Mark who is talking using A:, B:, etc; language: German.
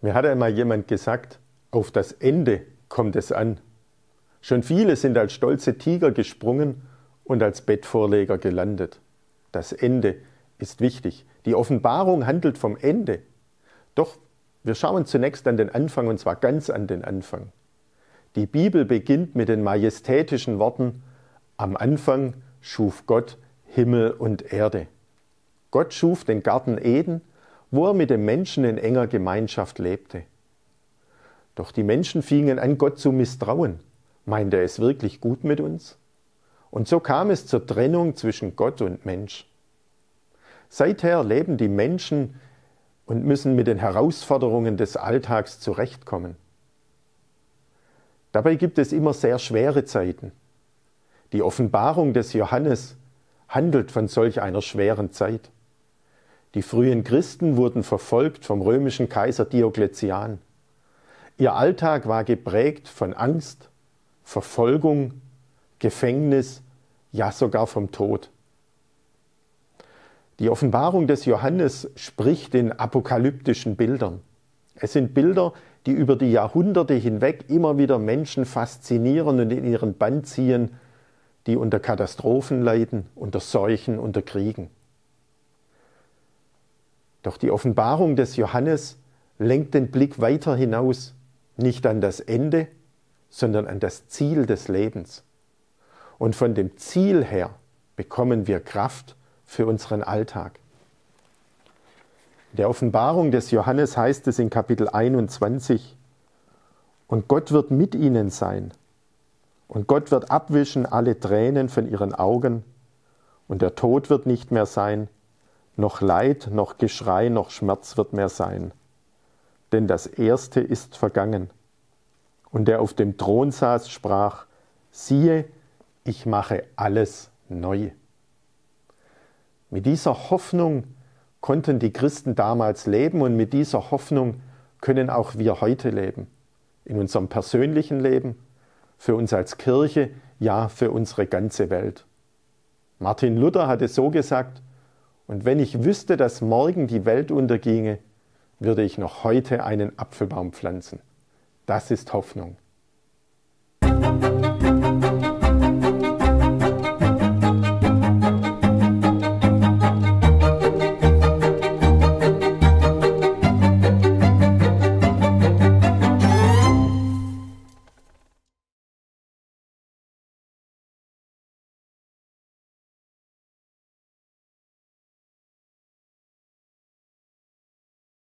A: Mir hat einmal jemand gesagt, auf das Ende kommt es an. Schon viele sind als stolze Tiger gesprungen und als Bettvorleger gelandet. Das Ende ist wichtig. Die Offenbarung handelt vom Ende. Doch wir schauen zunächst an den Anfang und zwar ganz an den Anfang. Die Bibel beginnt mit den majestätischen Worten, am Anfang schuf Gott Himmel und Erde. Gott schuf den Garten Eden, wo er mit den Menschen in enger Gemeinschaft lebte. Doch die Menschen fingen an, Gott zu misstrauen. Meint er es wirklich gut mit uns? Und so kam es zur Trennung zwischen Gott und Mensch. Seither leben die Menschen und müssen mit den Herausforderungen des Alltags zurechtkommen. Dabei gibt es immer sehr schwere Zeiten. Die Offenbarung des Johannes handelt von solch einer schweren Zeit. Die frühen Christen wurden verfolgt vom römischen Kaiser Diokletian. Ihr Alltag war geprägt von Angst, Verfolgung, Gefängnis, ja sogar vom Tod. Die Offenbarung des Johannes spricht in apokalyptischen Bildern. Es sind Bilder, die über die Jahrhunderte hinweg immer wieder Menschen faszinieren und in ihren Bann ziehen, die unter Katastrophen leiden, unter Seuchen, unter Kriegen. Doch die Offenbarung des Johannes lenkt den Blick weiter hinaus, nicht an das Ende, sondern an das Ziel des Lebens. Und von dem Ziel her bekommen wir Kraft für unseren Alltag. In der Offenbarung des Johannes heißt es in Kapitel 21, und Gott wird mit ihnen sein, und Gott wird abwischen alle Tränen von ihren Augen, und der Tod wird nicht mehr sein, noch Leid, noch Geschrei, noch Schmerz wird mehr sein. Denn das Erste ist vergangen. Und der auf dem Thron saß, sprach, siehe, ich mache alles neu. Mit dieser Hoffnung konnten die Christen damals leben und mit dieser Hoffnung können auch wir heute leben. In unserem persönlichen Leben, für uns als Kirche, ja, für unsere ganze Welt. Martin Luther hatte so gesagt, und wenn ich wüsste, dass morgen die Welt unterginge, würde ich noch heute einen Apfelbaum pflanzen. Das ist Hoffnung. Musik